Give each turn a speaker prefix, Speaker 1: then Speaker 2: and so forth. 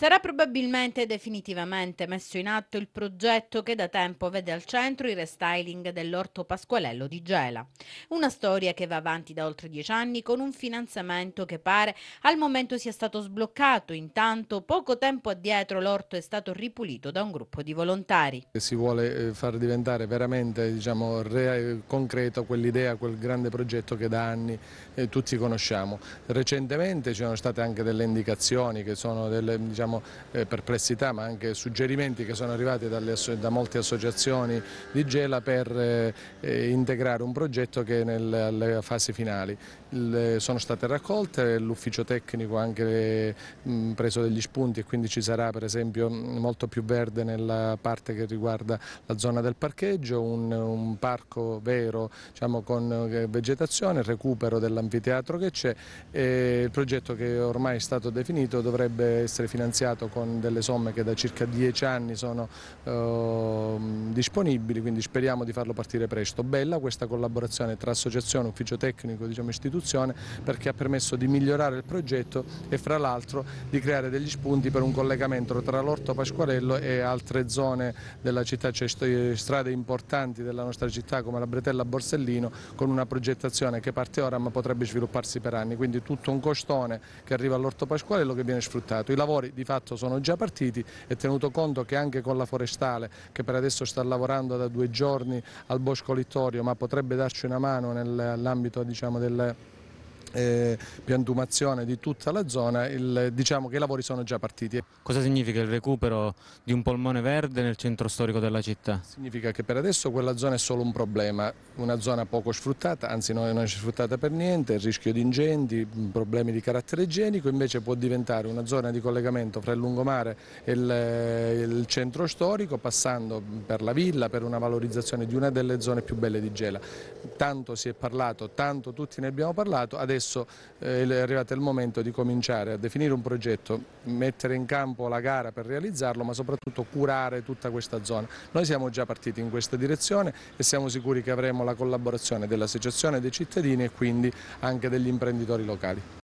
Speaker 1: Sarà probabilmente definitivamente messo in atto il progetto che da tempo vede al centro il restyling dell'orto Pasqualello di Gela. Una storia che va avanti da oltre dieci anni con un finanziamento che pare al momento sia stato sbloccato. Intanto, poco tempo addietro, l'orto è stato ripulito da un gruppo di volontari.
Speaker 2: Si vuole eh, far diventare veramente diciamo, eh, concreto quell'idea, quel grande progetto che da anni eh, tutti conosciamo. Recentemente ci sono state anche delle indicazioni che sono delle diciamo, abbiamo eh, perplessità ma anche suggerimenti che sono arrivati dalle, da molte associazioni di Gela per eh, eh, integrare un progetto che è nelle fasi finali. sono state raccolte, l'ufficio tecnico ha anche mm, preso degli spunti e quindi ci sarà per esempio mm, molto più verde nella parte che riguarda la zona del parcheggio, un, un parco vero diciamo, con vegetazione, recupero dell'anfiteatro che c'è e il progetto che ormai è stato definito dovrebbe essere finanziato iniziato con delle somme che da circa dieci anni sono eh, disponibili, quindi speriamo di farlo partire presto. Bella questa collaborazione tra associazione, ufficio tecnico, diciamo istituzione, perché ha permesso di migliorare il progetto e fra l'altro di creare degli spunti per un collegamento tra l'Orto Pasquarello e altre zone della città, cioè strade importanti della nostra città come la Bretella Borsellino, con una progettazione che parte ora ma potrebbe svilupparsi per anni, quindi tutto un costone che arriva all'Orto Pasquarello che viene sfruttato. I lavori di fatto sono già partiti e tenuto conto che anche con la forestale che per adesso sta lavorando da due giorni al Bosco Littorio ma potrebbe darci una mano nell'ambito diciamo, del eh, piantumazione di tutta la zona, il, diciamo che i lavori sono già partiti. Cosa significa il recupero di un polmone verde nel centro storico della città? Significa che per adesso quella zona è solo un problema, una zona poco sfruttata, anzi non è sfruttata per niente, il rischio di incendi, problemi di carattere igienico, invece può diventare una zona di collegamento fra il lungomare e il, eh, il centro storico, passando per la villa, per una valorizzazione di una delle zone più belle di Gela. Tanto si è parlato, tanto tutti ne abbiamo parlato, adesso adesso eh, è arrivato il momento di cominciare a definire un progetto, mettere in campo la gara per realizzarlo, ma soprattutto curare tutta questa zona. Noi siamo già partiti in questa direzione e siamo sicuri che avremo la collaborazione dell'associazione dei cittadini e quindi anche degli imprenditori locali.